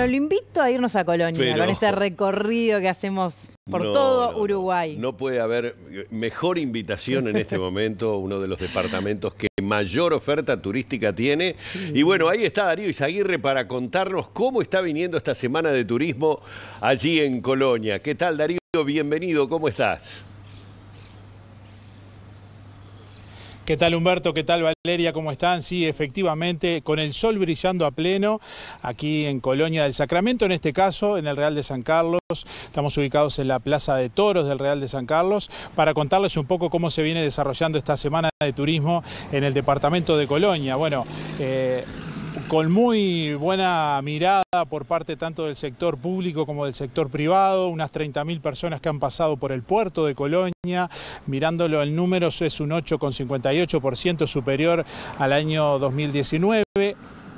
Bueno, lo invito a irnos a Colonia con este recorrido que hacemos por todo Uruguay. No puede haber mejor invitación en este momento, uno de los departamentos que mayor oferta turística tiene. Y bueno, ahí está Darío Izaguirre para contarnos cómo está viniendo esta semana de turismo allí en Colonia. ¿Qué tal Darío? Bienvenido, ¿cómo estás? ¿Qué tal Humberto? ¿Qué tal Valeria? ¿Cómo están? Sí, efectivamente, con el sol brillando a pleno, aquí en Colonia del Sacramento, en este caso, en el Real de San Carlos. Estamos ubicados en la Plaza de Toros del Real de San Carlos para contarles un poco cómo se viene desarrollando esta semana de turismo en el departamento de Colonia. Bueno, eh, con muy buena mirada por parte tanto del sector público como del sector privado, unas 30.000 personas que han pasado por el puerto de Colonia, mirándolo el número es un 8,58% superior al año 2019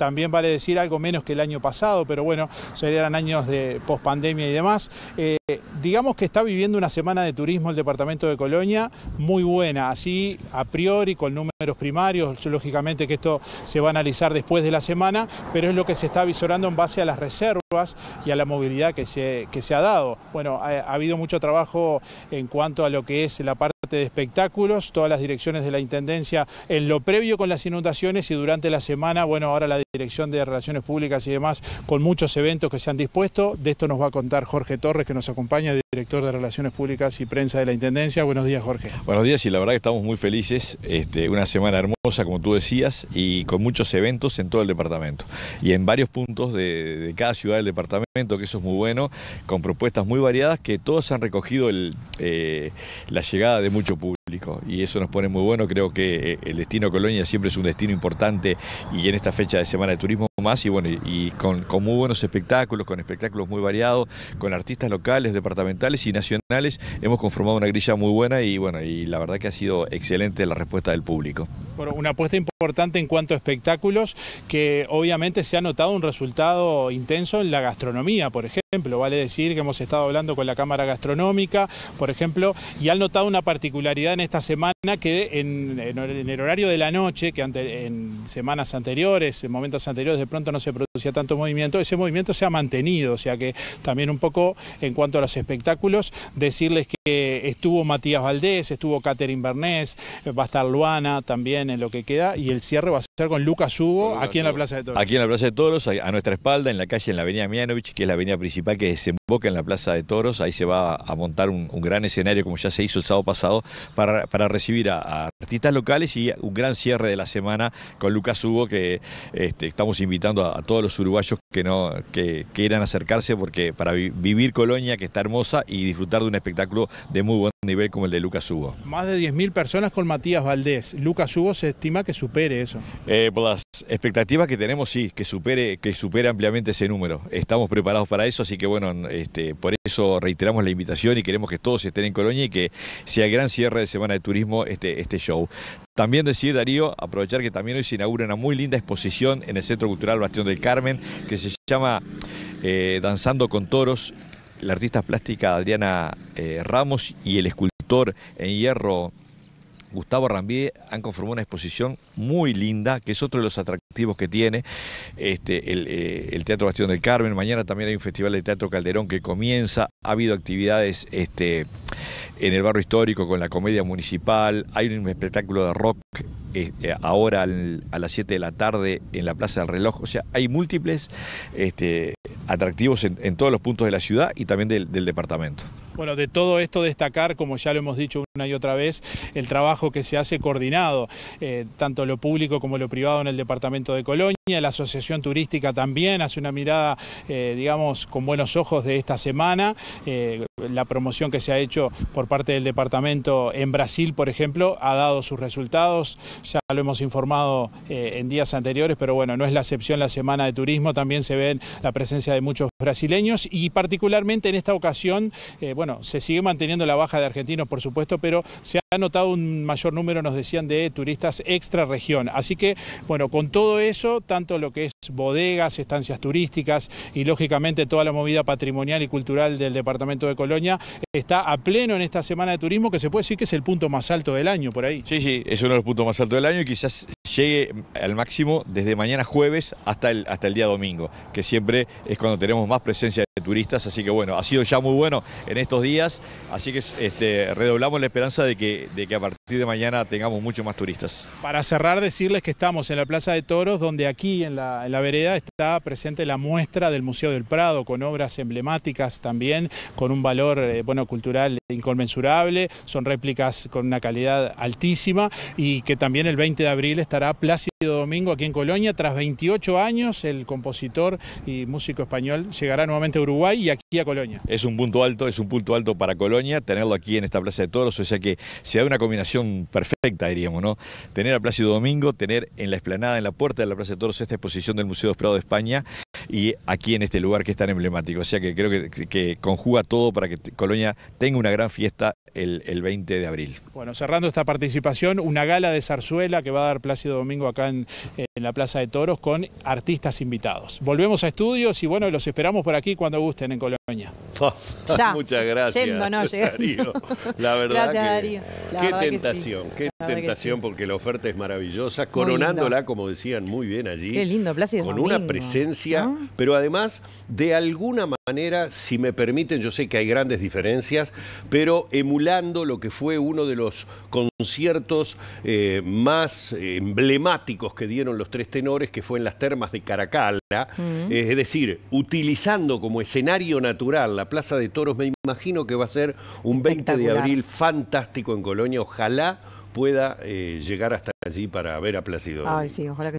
también vale decir algo menos que el año pasado, pero bueno, serían años de pospandemia y demás. Eh, digamos que está viviendo una semana de turismo el departamento de Colonia muy buena, así a priori con números primarios, lógicamente que esto se va a analizar después de la semana, pero es lo que se está visorando en base a las reservas y a la movilidad que se, se ha dado. Bueno, ha habido mucho trabajo en cuanto a lo que es la parte de espectáculos, todas las direcciones de la Intendencia en lo previo con las inundaciones y durante la semana, bueno, ahora la Dirección de Relaciones Públicas y demás, con muchos eventos que se han dispuesto. De esto nos va a contar Jorge Torres, que nos acompaña, director de Relaciones Públicas y Prensa de la Intendencia. Buenos días, Jorge. Buenos días y la verdad que estamos muy felices. Este, una semana hermosa, como tú decías, y con muchos eventos en todo el departamento y en varios puntos de cada ciudad del departamento que eso es muy bueno, con propuestas muy variadas que todos han recogido el, eh, la llegada de mucho público y eso nos pone muy bueno, creo que eh, el destino Colonia siempre es un destino importante y en esta fecha de Semana de Turismo más y bueno, y, con, con, muy buenos espectáculos, con espectáculos muy variados, con artistas locales, departamentales y nacionales, hemos conformado una grilla muy buena y bueno, y la verdad que ha sido excelente la respuesta del público. Bueno, una apuesta importante en cuanto a espectáculos que obviamente se ha notado un resultado intenso en la gastronomía, por ejemplo ejemplo, vale decir que hemos estado hablando con la Cámara Gastronómica, por ejemplo, y han notado una particularidad en esta semana que en, el horario de la noche, que en semanas anteriores, en momentos anteriores de pronto no se producía tanto movimiento, ese movimiento se ha mantenido, o sea que también un poco en cuanto a los espectáculos, decirles que estuvo Matías Valdés, estuvo Catherine Bernés, va a estar Luana también en lo que queda y el cierre va a ser con Lucas Hugo aquí en la Plaza de Toros. Aquí en la Plaza de Toros, a nuestra espalda, en la calle, en la avenida Mianovich, que es la avenida principal que desemboca en la Plaza de Toros. Ahí se va a montar un, gran escenario, como ya se hizo el sábado pasado, para, recibir a, artistas locales y un gran cierre de la semana con Lucas Hugo, que este, estamos invitando a, todos los uruguayos que no que quieran acercarse porque para vivir Colonia, que está hermosa, y disfrutar de un espectáculo de muy buen nivel como el de Lucas Hugo. Más de 10.000 personas con Matías Valdés. Lucas Hugo se estima que supere eso. Eh, por las expectativas que tenemos, sí, que supere, que supere ampliamente ese número. Estamos preparados para eso, así que bueno, este, por eso reiteramos la invitación y queremos que todos estén en Colonia y que sea el gran cierre de Semana de Turismo este, este, show. También decir, Darío, aprovechar que también hoy se inaugura una muy linda exposición en el Centro Cultural Bastión del Carmen, que se llama eh, Danzando con Toros, la artista plástica Adriana eh, Ramos y el escultor en hierro Gustavo Ramírez han conformado una exposición muy linda, que es otro de los atractivos que tiene este, eh, el, Teatro Bastión del Carmen. Mañana también hay un festival de Teatro Calderón que comienza. Ha habido actividades este, en el barrio histórico con la comedia municipal. Hay un espectáculo de rock este, ahora a las 7 de la tarde en la Plaza del Reloj. O sea, hay múltiples atractivos en, todos los puntos de la ciudad y también del, departamento. Bueno, de todo esto destacar, como ya lo hemos dicho una y otra vez, el trabajo que se hace coordinado, eh, tanto lo público como lo privado en el departamento de Colonia, la asociación turística también hace una mirada, eh, digamos, con buenos ojos de esta semana, eh, la promoción que se ha hecho por parte del departamento en Brasil, por ejemplo, ha dado sus resultados, ya lo hemos informado en días anteriores, pero bueno, no es la excepción la semana de turismo, también se ve la presencia de muchos brasileños y particularmente en esta ocasión, eh, bueno, se sigue manteniendo la baja de argentinos, por supuesto, pero se ha notado un mayor número, nos decían, de turistas extra región. Así que, bueno, con todo eso, tanto lo que es bodegas, estancias turísticas y lógicamente toda la movida patrimonial y cultural del departamento de Colonia, está a pleno en esta semana de turismo que se puede decir que es el punto más alto del año por ahí. Sí, sí, es uno de los puntos más altos del año y quizás llegue al máximo desde mañana jueves hasta el, hasta el día domingo, que siempre es cuando tenemos más presencia turistas, así que bueno, ha sido ya muy bueno en estos días, así que este, redoblamos la esperanza de que, a partir de mañana tengamos mucho más turistas. Para cerrar, decirles que estamos en la Plaza de Toros, donde aquí en la, vereda está presente la muestra del Museo del Prado, con obras emblemáticas también, con un valor eh, bueno, cultural inconmensurable, son réplicas con una calidad altísima y que también el 20 de abril estará Plácido aquí en Colonia. Tras 28 años, el compositor y músico español llegará nuevamente a Uruguay y aquí a Colonia. Es un punto alto, es un punto alto para Colonia, tenerlo aquí en esta Plaza de Toros, o sea que se da una combinación perfecta, diríamos, ¿no? Tener a Plácido Domingo, tener en la explanada, en la puerta de la Plaza de Toros, esta exposición del Museo de Prado de España y aquí en este lugar que es tan emblemático. O sea que creo que, conjuga todo para que Colonia tenga una gran fiesta el, el, 20 de abril. Bueno, cerrando esta participación, una gala de zarzuela que va a dar Plácido Domingo acá en, la Plaza de Toros con artistas invitados. Volvemos a estudios y bueno, los esperamos por aquí cuando gusten en Colonia. Muchas gracias. Yendo, no, La verdad gracias, Darío. qué tentación, tentación porque la oferta es maravillosa, coronándola, como decían muy bien allí. Qué lindo, Con una presencia, pero además, de alguna manera, si me permiten, yo sé que hay grandes diferencias, pero emulando lo que fue uno de los conciertos eh, más emblemáticos que dieron los tres tenores, que fue en las termas de Caracalla, mm. es decir, utilizando como escenario natural la Plaza de Toros, me imagino que va a ser un 20 de abril fantástico en Colonia, ojalá pueda eh, llegar hasta allí para ver a